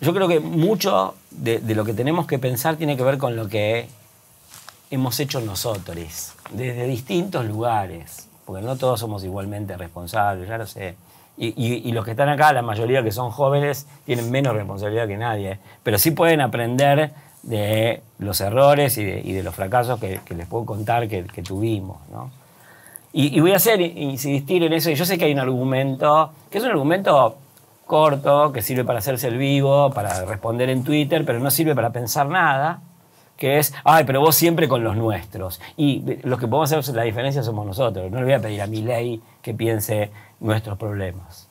yo creo que mucho de, lo que tenemos que pensar tiene que ver con lo que hemos hecho nosotros, desde distintos lugares, porque no todos somos igualmente responsables, ya lo sé. Y, los que están acá, la mayoría que son jóvenes, tienen menos responsabilidad que nadie, ¿eh? pero sí pueden aprender de los errores y de, los fracasos que, les puedo contar que, tuvimos. Y, voy a hacer, insistir en eso, y yo sé que hay un argumento, que es un argumento corto, que sirve para hacerse el vivo, para responder en Twitter, pero no sirve para pensar nada, que es, ay, pero vos siempre con los nuestros. Y los que podemos hacer la diferencia somos nosotros. No le voy a pedir a mi ley que piense nuestros problemas.